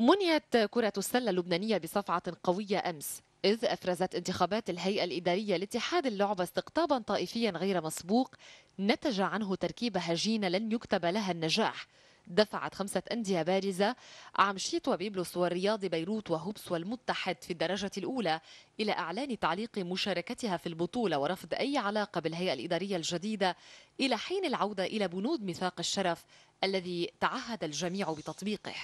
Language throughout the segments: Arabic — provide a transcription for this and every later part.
منيت كرة السلة اللبنانية بصفعة قوية أمس إذ أفرزت انتخابات الهيئة الإدارية لاتحاد اللعبة استقطابا طائفيا غير مسبوق نتج عنه تركيبة هجينة لن يكتب لها النجاح دفعت خمسة أندية بارزة عمشيت وبيبلوس والرياض بيروت وهوبس والمتحد في الدرجة الأولى إلى إعلان تعليق مشاركتها في البطولة ورفض أي علاقة بالهيئة الإدارية الجديدة إلى حين العودة إلى بنود ميثاق الشرف الذي تعهد الجميع بتطبيقه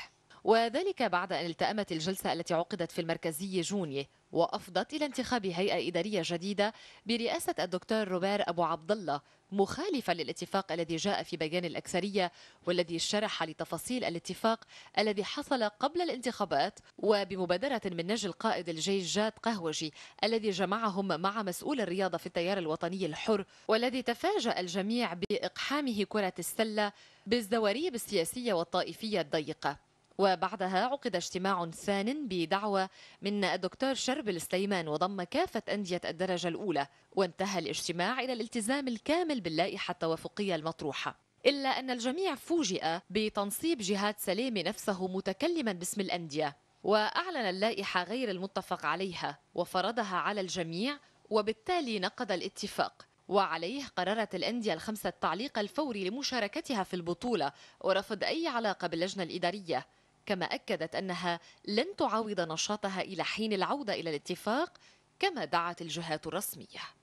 وذلك بعد أن التأمت الجلسة التي عقدت في المركزي جونية وأفضت إلى انتخاب هيئة إدارية جديدة برئاسة الدكتور روبير أبو عبد الله مخالفا للاتفاق الذي جاء في بيان الأكثرية والذي شرح لتفاصيل الاتفاق الذي حصل قبل الانتخابات وبمبادرة من نجل القائد الجيش جاد قهوجي الذي جمعهم مع مسؤول الرياضة في التيار الوطني الحر والذي تفاجأ الجميع بإقحامه كرة السلة بالزواريب السياسية والطائفية الضيقة وبعدها عقد اجتماع ثان بدعوة من الدكتور شربل سليمان وضم كافة أندية الدرجة الأولى وانتهى الاجتماع إلى الالتزام الكامل باللائحة التوافقية المطروحة إلا أن الجميع فوجئ بتنصيب جهاد سليم نفسه متكلما باسم الأندية وأعلن اللائحة غير المتفق عليها وفرضها على الجميع وبالتالي نقض الاتفاق وعليه قررت الأندية الخمسة التعليق الفوري لمشاركتها في البطولة ورفض أي علاقة باللجنة الإدارية كما أكدت أنها لن تعاود نشاطها إلى حين العودة إلى الاتفاق كما دعت الجهات الرسميه